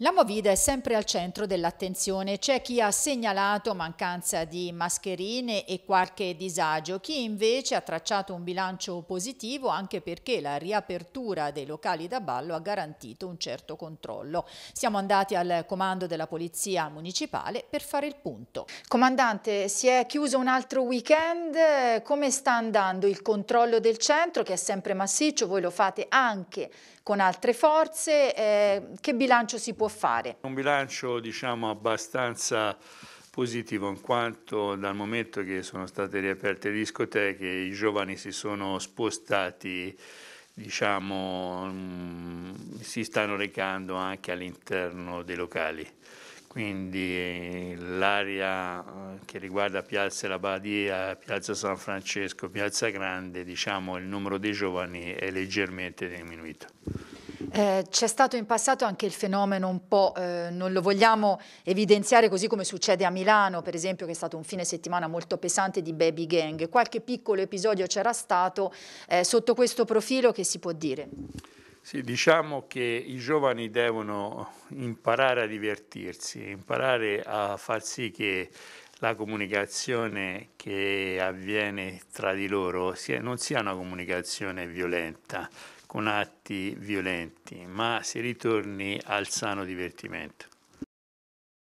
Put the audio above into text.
La Movida è sempre al centro dell'attenzione. C'è chi ha segnalato mancanza di mascherine e qualche disagio, chi invece ha tracciato un bilancio positivo anche perché la riapertura dei locali da ballo ha garantito un certo controllo. Siamo andati al comando della Polizia Municipale per fare il punto. Comandante, si è chiuso un altro weekend. Come sta andando il controllo del centro che è sempre massiccio? Voi lo fate anche con altre forze. Eh, che bilancio si può può fare. Un bilancio diciamo abbastanza positivo in quanto dal momento che sono state riaperte discoteche i giovani si sono spostati diciamo mm, si stanno recando anche all'interno dei locali quindi l'area eh, che riguarda Piazza La Badia, Piazza San Francesco, Piazza Grande, diciamo il numero dei giovani è leggermente diminuito. Eh, c'è stato in passato anche il fenomeno un po', eh, non lo vogliamo evidenziare così come succede a Milano, per esempio, che è stato un fine settimana molto pesante di baby gang. Qualche piccolo episodio c'era stato eh, sotto questo profilo che si può dire? Sì, diciamo che i giovani devono imparare a divertirsi, imparare a far sì che la comunicazione che avviene tra di loro non sia una comunicazione violenta, con atti violenti, ma si ritorni al sano divertimento.